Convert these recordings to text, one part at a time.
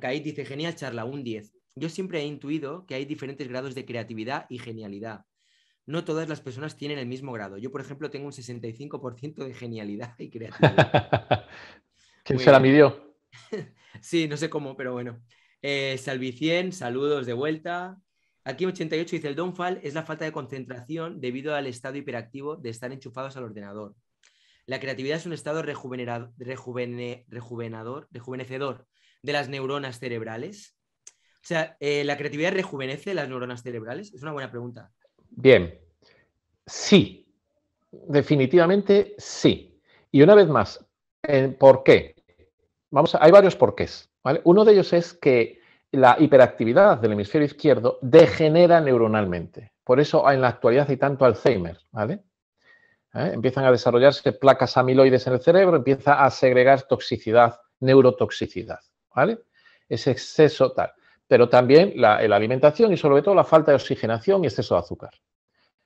Caid dice, genial charla, un 10. Yo siempre he intuido que hay diferentes grados de creatividad y genialidad. No todas las personas tienen el mismo grado. Yo, por ejemplo, tengo un 65% de genialidad y creatividad. ¿Quién se la midió? sí, no sé cómo, pero bueno. Eh, Salvicien, saludos de vuelta. Aquí 88 dice, el downfall es la falta de concentración debido al estado hiperactivo de estar enchufados al ordenador. La creatividad es un estado rejuvenador, rejuvenecedor de las neuronas cerebrales? O sea, eh, ¿la creatividad rejuvenece las neuronas cerebrales? Es una buena pregunta. Bien, sí, definitivamente sí. Y una vez más, ¿por qué? Vamos hay varios porqués. ¿vale? Uno de ellos es que la hiperactividad del hemisferio izquierdo degenera neuronalmente. Por eso en la actualidad hay tanto Alzheimer, ¿vale? ¿Eh? Empiezan a desarrollarse placas amiloides en el cerebro, empieza a segregar toxicidad, neurotoxicidad. ¿vale? Ese exceso tal. Pero también eh, la, alimentación y sobre todo la falta de oxigenación y exceso de azúcar.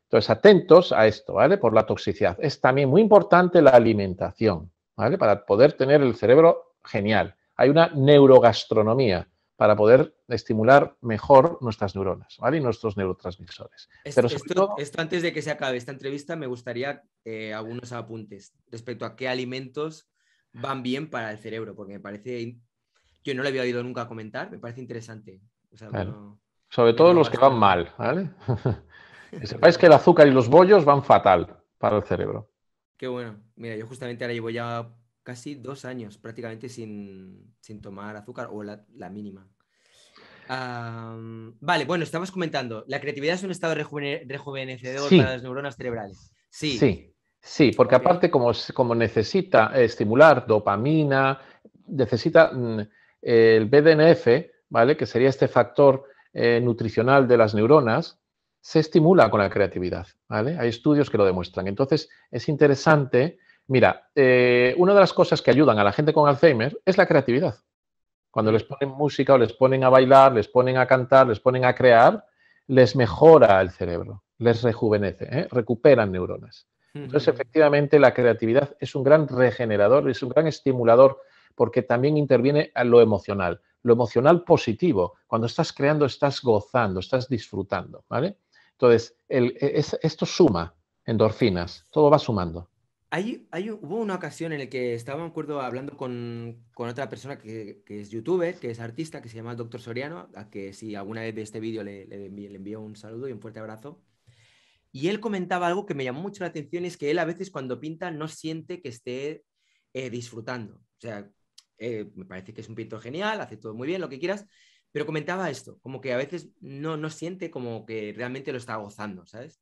Entonces, atentos a esto, ¿vale? Por la toxicidad. Es también muy importante la alimentación, ¿vale? Para poder tener el cerebro genial. Hay una neurogastronomía para poder estimular mejor nuestras neuronas, ¿vale? Y nuestros neurotransmisores. Pero esto, antes de que se acabe esta entrevista, me gustaría eh, algunos apuntes respecto a qué alimentos van bien para el cerebro, porque me parece yo no le había oído nunca comentar, me parece interesante. Sobre todo los que van mal, ¿vale? que sepáis que el azúcar y los bollos van fatal para el cerebro. Qué bueno. Mira, yo justamente ahora llevo ya casi dos años prácticamente sin, tomar azúcar o la, mínima. vale, bueno, estamos comentando. La creatividad es un estado rejuvenecedor para las neuronas cerebrales. Sí. Sí, sí porque aparte, como, necesita estimular dopamina, necesita mm, el BDNF, ¿vale? que sería este factor eh, nutricional de las neuronas, se estimula con la creatividad. Hay estudios que lo demuestran. Entonces, es interesante. Mira, eh, una de las cosas que ayudan a la gente con Alzheimer es la creatividad. Cuando les ponen música o les ponen a bailar, les ponen a cantar, les ponen a crear, les mejora el cerebro, les rejuvenece, ¿eh? recuperan neuronas. Entonces, efectivamente, la creatividad es un gran regenerador, es un gran estimulador porque también interviene lo emocional, lo emocional positivo. Cuando estás creando, estás gozando, estás disfrutando, ¿vale? Entonces, e, esto suma endorfinas, todo va sumando. Hay, hubo una ocasión en la que estaba, me acuerdo, hablando con, otra persona que, es youtuber, que es artista, que se llama Doctor Soriano, a que si alguna vez ve este vídeo le, envío un saludo y un fuerte abrazo. Y él comentaba algo que me llamó mucho la atención, es que él a veces cuando pinta no siente que esté eh, disfrutando. O sea, eh, me parece que es un pintor genial, hace todo muy bien, lo que quieras, pero comentaba esto, como que a veces no, no siente como que realmente lo está gozando, ¿sabes?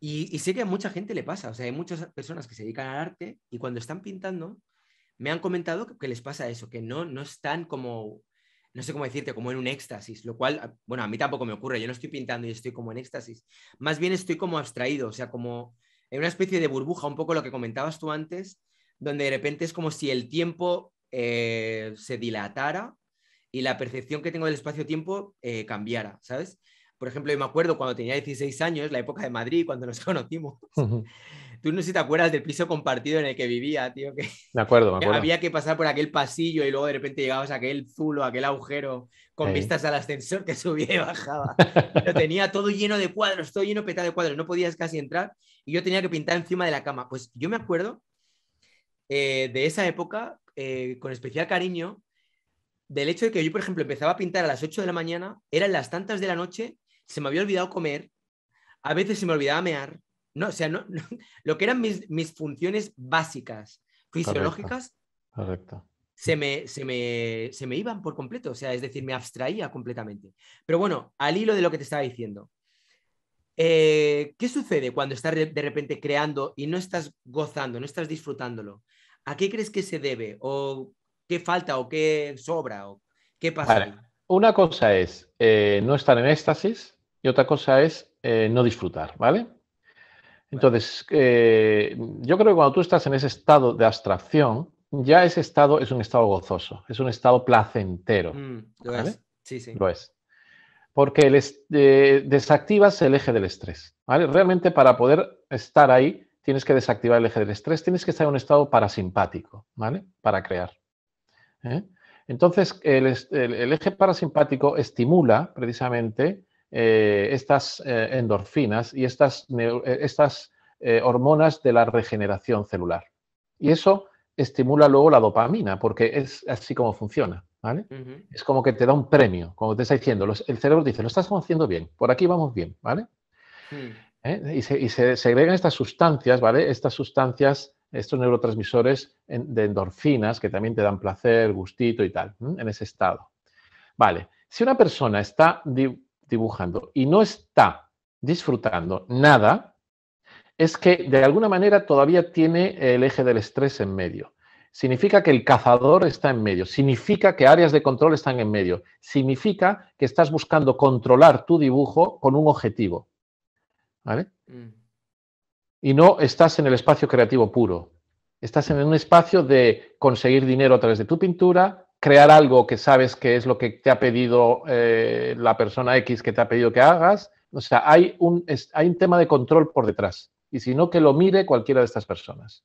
Y, sé que a mucha gente le pasa, o sea, hay muchas personas que se dedican al arte y cuando están pintando, me han comentado que, les pasa eso, que no, no están como, no sé cómo decirte, como en un éxtasis, lo cual, ah, bueno, a mí tampoco me ocurre, yo no estoy pintando y estoy como en éxtasis, más bien estoy como abstraído, o sea, como en una especie de burbuja, un poco lo que comentabas tú antes, donde de repente es como si el tiempo eh, se dilatara y la percepción que tengo del espacio-tiempo eh, cambiara, ¿sabes? Por ejemplo, yo me acuerdo cuando tenía 16 años, la época de Madrid, cuando nos conocimos. Tú no sé si te acuerdas del piso compartido en el que vivía, tío. Que, me acuerdo, había que pasar por aquel pasillo y luego de repente llegabas a aquel zulo, a aquel agujero, con vistas al ascensor que subía y bajaba. Lo tenía todo lleno de cuadros, todo lleno petado de cuadros. No podías casi entrar y yo tenía que pintar encima de la cama. Pues yo me acuerdo eh, de esa época eh, con especial cariño del hecho de que yo, por ejemplo, empezaba a pintar a las 8 de la mañana, eran las tantas de la noche, se me había olvidado comer, a veces se me olvidaba mear. No, o sea, lo que eran mis, funciones básicas, fisiológicas, Se, me, se me iban por completo. O sea, es decir, me abstraía completamente. Pero bueno, al hilo de lo que te estaba diciendo, eh, ¿Qué sucede cuando estás de repente creando y no estás gozando, no estás disfrutándolo? ¿A qué crees que se debe? ¿O qué falta? ¿O qué sobra? ¿O qué pasa? Una cosa es eh, no estar en éxtasis y otra cosa es eh, no disfrutar, ¿vale? Entonces, yo creo que cuando tú estás en ese estado de abstracción, ya ese estado es un estado gozoso, es un estado placentero. Mm, ¿vale? Sí, sí. Lo es porque eh, desactivas el eje del estrés. Realmente para poder estar ahí tienes que desactivar el eje del estrés, tienes que estar en un estado parasimpático, ¿vale? Para crear. ¿eh? Entonces, el, eje parasimpático estimula precisamente eh, estas endorfinas y estas hormonas de la regeneración celular. Y eso estimula luego la dopamina, porque es así como funciona. ¿vale? Es como que te da un premio, como te está diciendo, el cerebro dice, lo estás haciendo bien, por aquí vamos bien, ¿vale? Hmm. ¿Eh? Y, se, agregan estas sustancias, ¿vale? Estas sustancias, estos neurotransmisores de endorfinas que también te dan placer, gustito y tal, en ese estado. Vale, si una persona está dibujando y no está disfrutando nada, es que de alguna manera todavía tiene el eje del estrés en medio significa que el cazador está en medio, significa que áreas de control están en medio, significa que estás buscando controlar tu dibujo con un objetivo. ¿Vale? Mm. Y no estás en el espacio creativo puro. Estás en un espacio de conseguir dinero a través de tu pintura, crear algo que sabes que es lo que te ha pedido eh, la persona X que te ha pedido que hagas. O sea, hay un tema de control por detrás. Y si no, que lo mire cualquiera de estas personas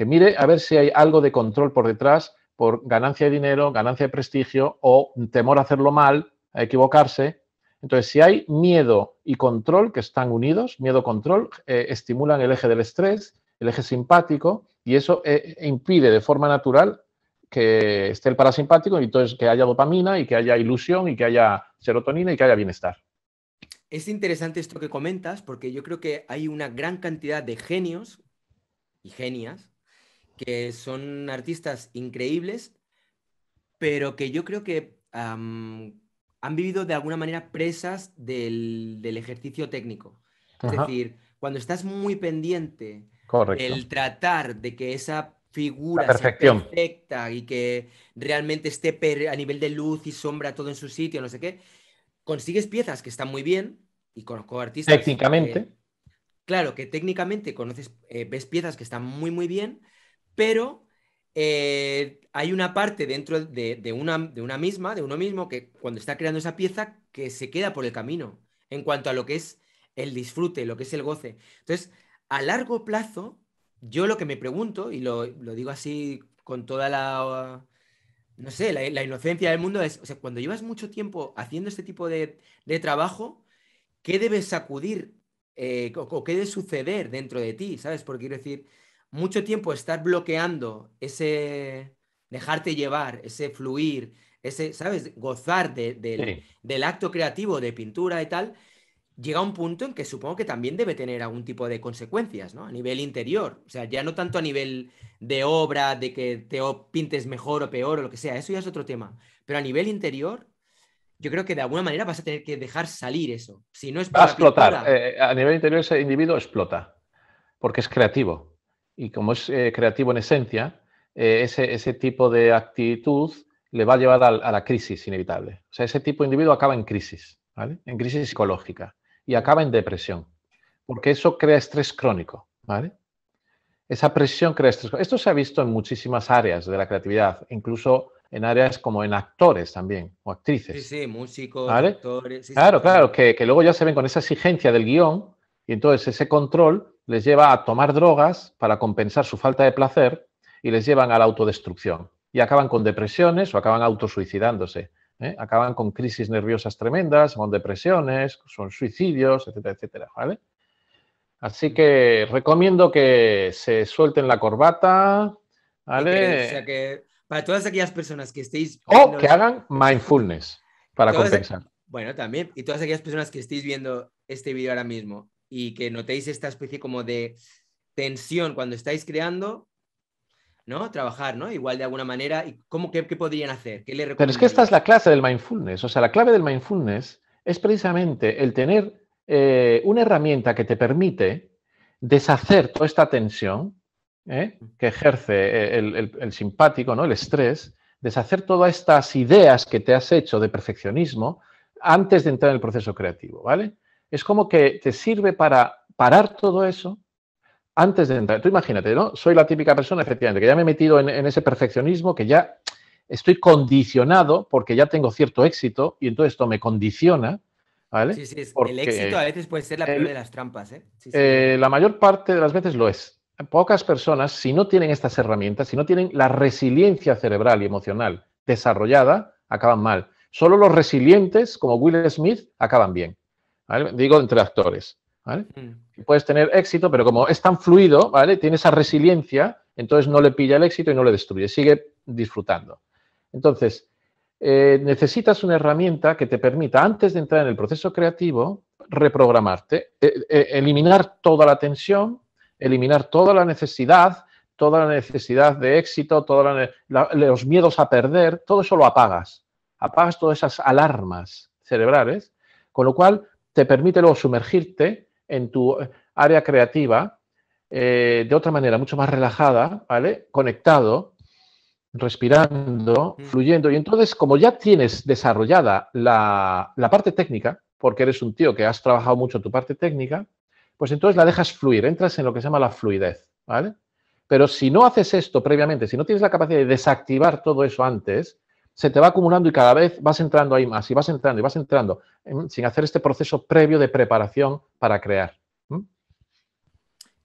que mire a ver si hay algo de control por detrás por ganancia de dinero, ganancia de prestigio o temor a hacerlo mal, a equivocarse. Entonces, si hay miedo y control que están unidos, miedo-control, eh, estimulan el eje del estrés, el eje simpático, y eso eh, impide de forma natural que esté el parasimpático y entonces que haya dopamina y que haya ilusión y que haya serotonina y que haya bienestar. Es interesante esto que comentas porque yo creo que hay una gran cantidad de genios y genias que son artistas increíbles, pero que yo creo que han vivido de alguna manera presas del, ejercicio técnico. Es decir, cuando estás muy pendiente el tratar de que esa figura sea perfecta y que realmente esté a nivel de luz y sombra todo en su sitio, no sé qué, consigues piezas que están muy bien y conozco artistas. Técnicamente. claro, que técnicamente conoces, eh, ves piezas que están muy, muy bien, pero eh, hay una parte dentro de, una, misma, de uno mismo, que cuando está creando esa pieza, que se queda por el camino en cuanto a lo que es el disfrute, lo que es el goce. Entonces, a largo plazo, yo lo que me pregunto, y lo, digo así con toda la, no sé, la, inocencia del mundo, es, o sea, cuando llevas mucho tiempo haciendo este tipo de, trabajo, ¿qué debe sacudir eh, o, qué debe suceder dentro de ti? ¿Sabes? Porque quiero decir, mucho tiempo estar bloqueando ese dejarte llevar, ese fluir, ese, ¿sabes? Gozar del, acto creativo de pintura y tal, llega a un punto en que supongo que también debe tener algún tipo de consecuencias, ¿no? A nivel interior. O sea, ya no tanto a nivel de obra, de que te pintes mejor o peor o lo que sea, eso ya es otro tema. Pero a nivel interior, yo creo que de alguna manera vas a tener que dejar salir eso. Si no es para Va a explotar. Eh, a nivel interior ese individuo explota, porque es creativo y como es eh, creativo en esencia, eh, ese, tipo de actitud le va a llevar a, la crisis inevitable. O sea, ese tipo de individuo acaba en crisis, ¿vale? En crisis psicológica y acaba en depresión, porque eso crea estrés crónico, ¿vale? Esa presión crea estrés. Esto se ha visto en muchísimas áreas de la creatividad, incluso en áreas como en actores también, o actrices. Sí, sí, músicos, actores. claro, claro, que, que luego ya se ven con esa exigencia del guión y entonces ese control les lleva a tomar drogas para compensar su falta de placer y les llevan a la autodestrucción. Y acaban con depresiones o acaban autosuicidándose. ¿eh? Acaban con crisis nerviosas tremendas, con depresiones, son suicidios, etcétera, etcétera. ¿vale? Así que recomiendo que se suelten la corbata. ¿vale? o sea que para todas aquellas personas que estéis... O que hagan mindfulness para compensar. Bueno, también. Y todas aquellas personas que estéis viendo este vídeo ahora mismo y que notéis esta especie como de tensión cuando estáis creando, ¿no? Trabajar, ¿no? Igual de alguna manera, ¿y cómo, qué, podrían hacer? ¿Qué le Pero es que esta es la clase del mindfulness, o sea, la clave del mindfulness es precisamente el tener eh, una herramienta que te permite deshacer toda esta tensión ¿eh? que ejerce el, el, simpático, ¿no? el estrés, deshacer todas estas ideas que te has hecho de perfeccionismo antes de entrar en el proceso creativo, ¿vale? es como que te sirve para parar todo eso antes de entrar. Tú imagínate, ¿no? Soy la típica persona, efectivamente, que ya me he metido en, ese perfeccionismo, que ya estoy condicionado porque ya tengo cierto éxito y entonces esto me condiciona. ¿Vale? Sí, sí, el éxito a veces puede ser la peor de las trampas. ¿eh? eh, la mayor parte de las veces lo es. Pocas personas, si no tienen estas herramientas, si no tienen la resiliencia cerebral y emocional desarrollada, acaban mal. Solo los resilientes, como Will Smith, acaban bien. Digo entre actores, mm. Puedes tener éxito, pero como es tan fluido, ¿vale? Tiene esa resiliencia, entonces no le pilla el éxito y no le destruye, sigue disfrutando. Entonces, eh, necesitas una herramienta que te permita, antes de entrar en el proceso creativo, reprogramarte, e, e, eliminar toda la tensión, eliminar toda la necesidad, toda la necesidad de éxito, todos los miedos a perder, todo eso lo apagas. Apagas todas esas alarmas cerebrales, con lo cual te permite luego sumergirte en tu eh, área creativa eh, de otra manera, mucho más relajada, ¿vale? Conectado, respirando, fluyendo. Y entonces, como ya tienes desarrollada la, la, parte técnica, porque eres un tío que has trabajado mucho tu parte técnica, pues entonces la dejas fluir, entras en lo que se llama la fluidez, ¿vale? Pero si no haces esto previamente, si no tienes la capacidad de desactivar todo eso antes, se te va acumulando y cada vez vas entrando ahí más y vas entrando y vas entrando em, sin hacer este proceso previo de preparación para crear.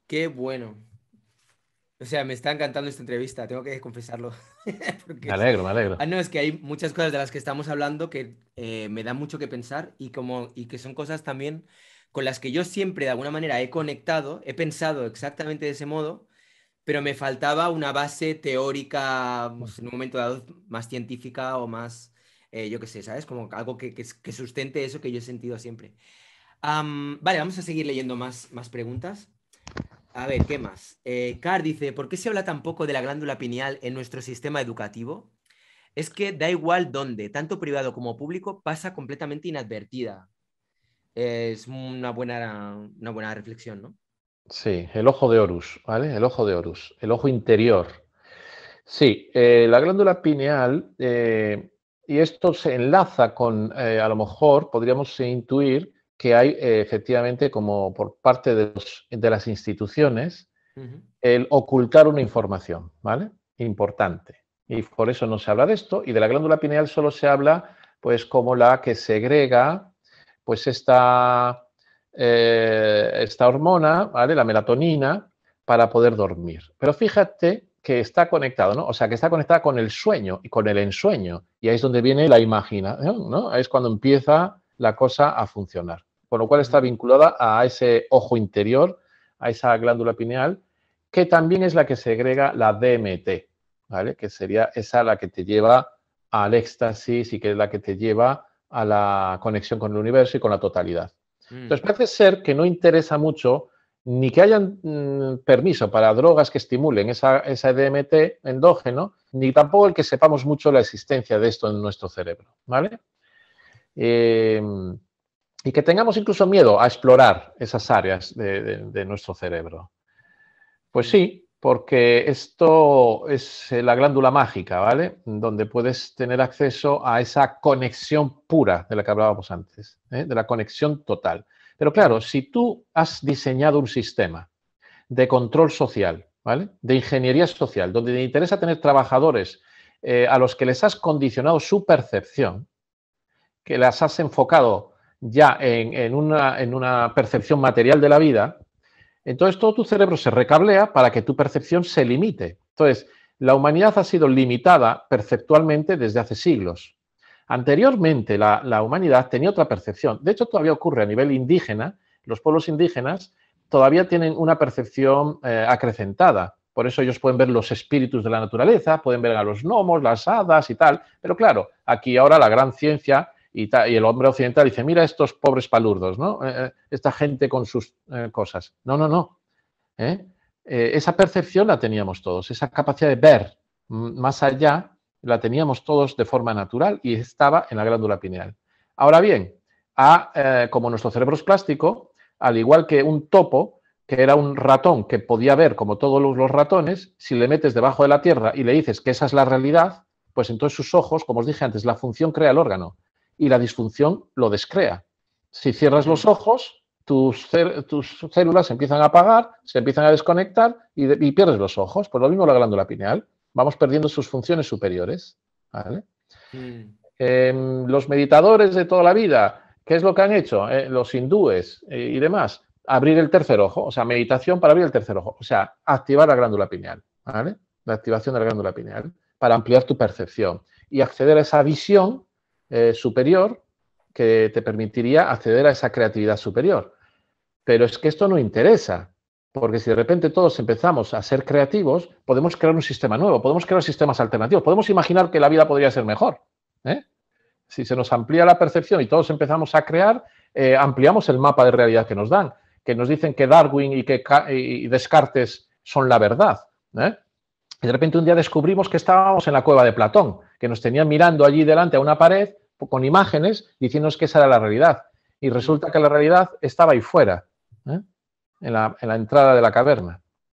Qué bueno. O sea, me está encantando esta entrevista, tengo que confesarlo. me alegro, me alegro. Ah, no, es que hay muchas cosas de las que estamos hablando que eh, me dan mucho que pensar y, como, y que son cosas también con las que yo siempre de alguna manera he conectado, he pensado exactamente de ese modo, pero me faltaba una base teórica, pues, en un momento dado, más científica o más, eh, yo qué sé, ¿sabes? Como algo que, sustente eso que yo he sentido siempre. vale, vamos a seguir leyendo más, más preguntas. A ver, ¿qué más? Eh, Car dice, ¿por qué se habla tan poco de la glándula pineal en nuestro sistema educativo? Es que da igual dónde, tanto privado como público, pasa completamente inadvertida. Eh, es una buena, una buena reflexión, ¿no? Sí, el ojo de Horus, ¿vale? El ojo de Horus, el ojo interior. Sí, eh, la glándula pineal, eh, y esto se enlaza con, eh, a lo mejor podríamos intuir que hay efectivamente como por parte de, las instituciones el ocultar una información, ¿vale? Importante. Y por eso no se habla de esto, y de la glándula pineal solo se habla pues como la que segrega pues esta eh, esta hormona, ¿vale? La melatonina, para poder dormir. Pero fíjate que está conectado, ¿no? O sea, que está conectada con el sueño y con el ensueño. Y ahí es donde viene la imaginación, ¿no? Ahí es cuando empieza la cosa a funcionar. Con lo cual está vinculada a ese ojo interior, a esa glándula pineal, que también es la que segrega la DMT, ¿vale? Que sería esa la que te lleva al éxtasis y que es la que te lleva a la conexión con el universo y con la totalidad. Mm. Entonces parece ser que no interesa mucho ni que hayan mm, permiso para drogas que estimulen esa, esa e DMT endógeno, ni tampoco el que sepamos mucho la existencia de esto en nuestro cerebro, ¿vale? Em, y que tengamos incluso miedo a explorar esas áreas de nuestro cerebro. Pues mm. sí, porque esto es eh, la glándula mágica, ¿vale? Donde puedes tener acceso a esa conexión pura de la que hablábamos antes, ¿eh? de la conexión total. Pero claro, si tú has diseñado un sistema de control social, ¿vale? De ingeniería social, donde te interesa tener trabajadores eh, a los que les has condicionado su percepción, que las has enfocado ya en una percepción material de la vida, entonces todo tu cerebro se recablea para que tu percepción se limite. Entonces, la humanidad ha sido limitada perceptualmente desde hace siglos. Anteriormente la, humanidad tenía otra percepción. De hecho, todavía ocurre a nivel indígena. Los pueblos indígenas todavía tienen una percepción eh, acrecentada. Por eso ellos pueden ver los espíritus de la naturaleza, pueden ver a los gnomos, las hadas y tal. Pero claro, aquí ahora la gran ciencia y, el hombre occidental dice, mira estos pobres palurdos, ¿no? Eh, eh, esta gente con sus eh, cosas. No, no, no. esa percepción la teníamos todos, esa capacidad de ver más allá la teníamos todos de forma natural y estaba en la glándula pineal. Ahora bien, a, como nuestro cerebro es plástico, al igual que un topo, que era un ratón que podía ver como todos los ratones, si le metes debajo de la tierra y le dices que esa es la realidad, pues entonces sus ojos, como os dije antes, la función crea el órgano y la disfunción lo descrea. Si cierras los ojos, tus, células se empiezan a apagar, se empiezan a desconectar y, pierdes los ojos. Por pues lo mismo la glándula pineal. Vamos perdiendo sus funciones superiores. Mm. Em, los meditadores de toda la vida, ¿qué es lo que han hecho? Eh, los hindúes eh, y demás, abrir el tercer ojo, o sea, meditación para abrir el tercer ojo, o sea, activar la glándula pineal, La activación de la glándula pineal para ampliar tu percepción y acceder a esa visión eh, superior que te permitiría acceder a esa creatividad superior. Pero es que esto no interesa, porque si de repente todos empezamos a ser creativos, podemos crear un sistema nuevo, podemos crear sistemas alternativos, podemos imaginar que la vida podría ser mejor. ¿eh? Si se nos amplía la percepción y todos empezamos a crear, eh, ampliamos el mapa de realidad que nos dan, que nos dicen que Darwin y que Descartes son la verdad. Y de repente un día descubrimos que estábamos en la cueva de Platón que nos tenían mirando allí delante a una pared con imágenes diciéndonos que esa era la realidad. Y resulta que la realidad estaba ahí fuera, ¿eh? en, la, en la entrada de la caverna.